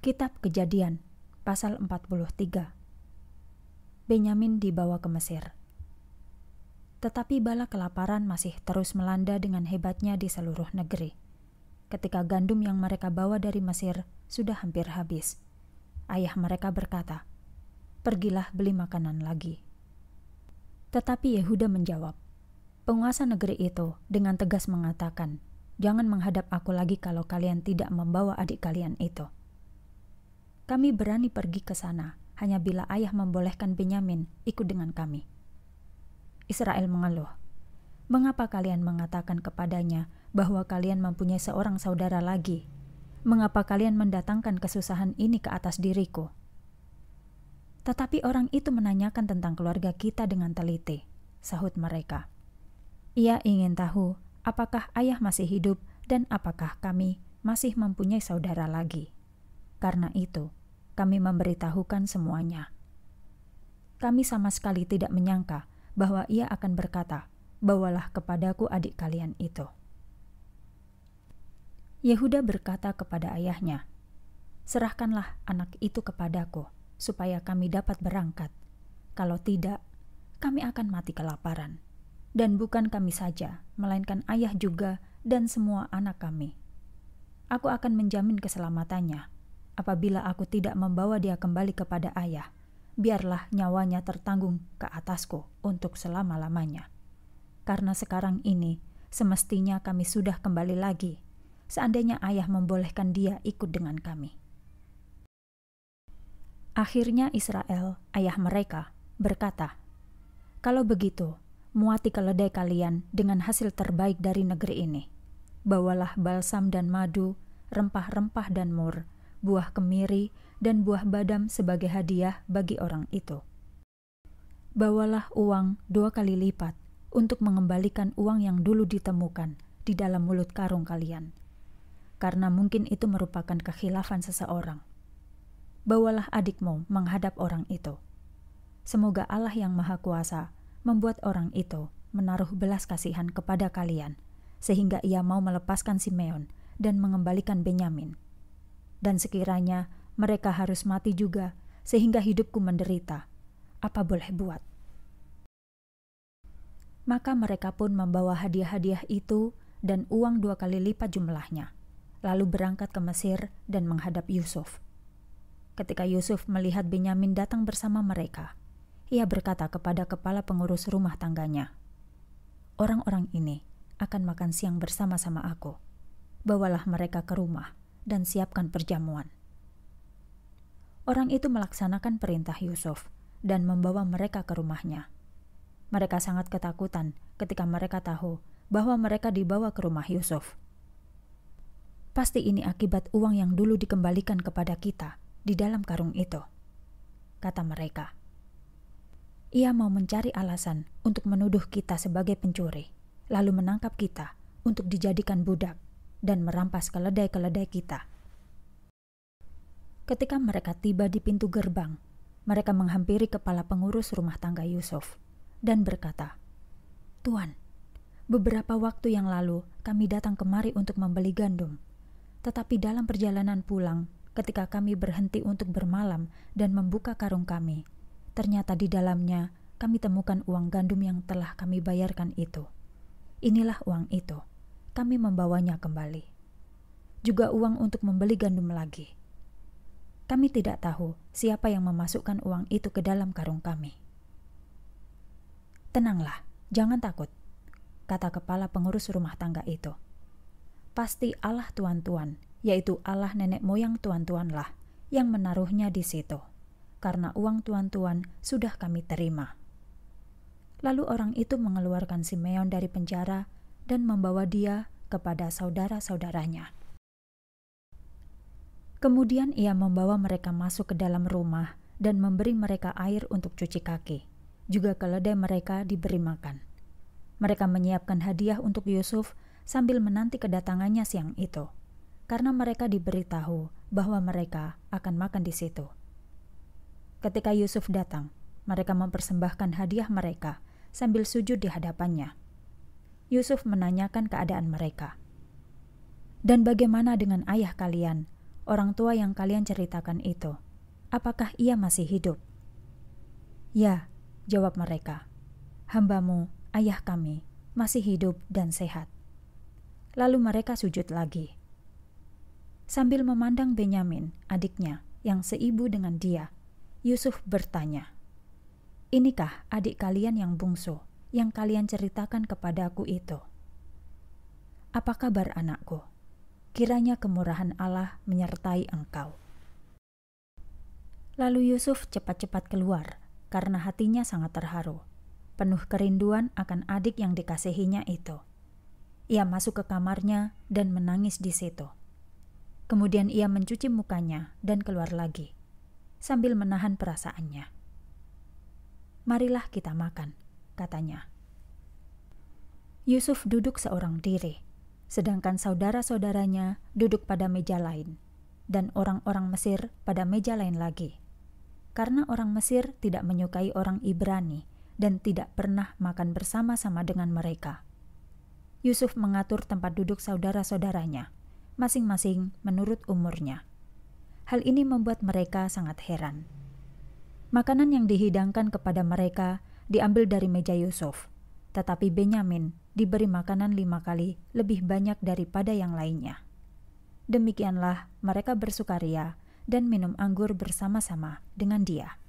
Kitab Kejadian, pasal 43. Benyamin dibawa ke Mesir. Tetapi bala kelaparan masih terus melanda dengan hebatnya di seluruh negeri. Ketika gandum yang mereka bawa dari Mesir sudah hampir habis, ayah mereka berkata, "Pergilah beli makanan lagi." Tetapi Yehuda menjawab, "Penguasa negeri itu dengan tegas mengatakan, 'Jangan menghadap aku lagi kalau kalian tidak membawa adik kalian itu.'" Kami berani pergi ke sana, hanya bila ayah membolehkan Benyamin ikut dengan kami. Israel mengeluh. Mengapa kalian mengatakan kepadanya bahwa kalian mempunyai seorang saudara lagi? Mengapa kalian mendatangkan kesusahan ini ke atas diriku? Tetapi orang itu menanyakan tentang keluarga kita dengan teliti, sahut mereka. Ia ingin tahu apakah ayah masih hidup dan apakah kami masih mempunyai saudara lagi. Karena itu, kami memberitahukan semuanya. Kami sama sekali tidak menyangka bahwa ia akan berkata, "Bawalah kepadaku adik kalian itu." Yehuda berkata kepada ayahnya, "Serahkanlah anak itu kepadaku, supaya kami dapat berangkat. Kalau tidak, kami akan mati kelaparan, dan bukan kami saja, melainkan ayah juga dan semua anak kami. Aku akan menjamin keselamatannya." apabila aku tidak membawa dia kembali kepada ayah, biarlah nyawanya tertanggung ke atasku untuk selama-lamanya. Karena sekarang ini, semestinya kami sudah kembali lagi, seandainya ayah membolehkan dia ikut dengan kami. Akhirnya Israel, ayah mereka, berkata, Kalau begitu, muati keledai kalian dengan hasil terbaik dari negeri ini. Bawalah balsam dan madu, rempah-rempah dan mur, buah kemiri, dan buah badam sebagai hadiah bagi orang itu. Bawalah uang dua kali lipat untuk mengembalikan uang yang dulu ditemukan di dalam mulut karung kalian, karena mungkin itu merupakan kekhilafan seseorang. Bawalah adikmu menghadap orang itu. Semoga Allah yang Maha Kuasa membuat orang itu menaruh belas kasihan kepada kalian, sehingga ia mau melepaskan Simeon dan mengembalikan Benyamin dan sekiranya mereka harus mati juga, sehingga hidupku menderita. Apa boleh buat? Maka mereka pun membawa hadiah-hadiah itu dan uang dua kali lipat jumlahnya, lalu berangkat ke Mesir dan menghadap Yusuf. Ketika Yusuf melihat Benyamin datang bersama mereka, ia berkata kepada kepala pengurus rumah tangganya, "Orang-orang ini akan makan siang bersama-sama aku. Bawalah mereka ke rumah." dan siapkan perjamuan. Orang itu melaksanakan perintah Yusuf dan membawa mereka ke rumahnya. Mereka sangat ketakutan ketika mereka tahu bahwa mereka dibawa ke rumah Yusuf. Pasti ini akibat uang yang dulu dikembalikan kepada kita di dalam karung itu, kata mereka. Ia mau mencari alasan untuk menuduh kita sebagai pencuri, lalu menangkap kita untuk dijadikan budak dan merampas keledai-keledai kita. Ketika mereka tiba di pintu gerbang, mereka menghampiri kepala pengurus rumah tangga Yusuf dan berkata, "Tuan, beberapa waktu yang lalu kami datang kemari untuk membeli gandum, tetapi dalam perjalanan pulang, ketika kami berhenti untuk bermalam dan membuka karung kami, ternyata di dalamnya kami temukan uang gandum yang telah kami bayarkan itu. Inilah uang itu." kami membawanya kembali. Juga uang untuk membeli gandum lagi. Kami tidak tahu siapa yang memasukkan uang itu ke dalam karung kami. Tenanglah, jangan takut, kata kepala pengurus rumah tangga itu. Pasti Allah tuan-tuan, yaitu Allah nenek moyang tuan-tuanlah, yang menaruhnya di situ, karena uang tuan-tuan sudah kami terima. Lalu orang itu mengeluarkan Simeon dari penjara dan membawa dia kepada saudara-saudaranya. Kemudian ia membawa mereka masuk ke dalam rumah dan memberi mereka air untuk cuci kaki. Juga keledai mereka diberi makan. Mereka menyiapkan hadiah untuk Yusuf sambil menanti kedatangannya siang itu, karena mereka diberitahu bahwa mereka akan makan di situ. Ketika Yusuf datang, mereka mempersembahkan hadiah mereka sambil sujud di hadapannya. Yusuf menanyakan keadaan mereka. Dan bagaimana dengan ayah kalian, orang tua yang kalian ceritakan itu? Apakah ia masih hidup? Ya, jawab mereka. Hambamu, ayah kami, masih hidup dan sehat. Lalu mereka sujud lagi. Sambil memandang Benyamin, adiknya, yang seibu dengan dia, Yusuf bertanya, Inikah adik kalian yang bungsu? yang kalian ceritakan kepadaku itu. Apa kabar anakku? Kiranya kemurahan Allah menyertai engkau. Lalu Yusuf cepat-cepat keluar karena hatinya sangat terharu, penuh kerinduan akan adik yang dikasihinya itu. Ia masuk ke kamarnya dan menangis di situ. Kemudian ia mencuci mukanya dan keluar lagi, sambil menahan perasaannya. Marilah kita makan katanya. Yusuf duduk seorang diri, sedangkan saudara-saudaranya duduk pada meja lain, dan orang-orang Mesir pada meja lain lagi. Karena orang Mesir tidak menyukai orang Ibrani dan tidak pernah makan bersama-sama dengan mereka. Yusuf mengatur tempat duduk saudara-saudaranya, masing-masing menurut umurnya. Hal ini membuat mereka sangat heran. Makanan yang dihidangkan kepada mereka diambil dari meja Yusuf. Tetapi Benyamin diberi makanan lima kali lebih banyak daripada yang lainnya. Demikianlah mereka bersukaria dan minum anggur bersama-sama dengan dia.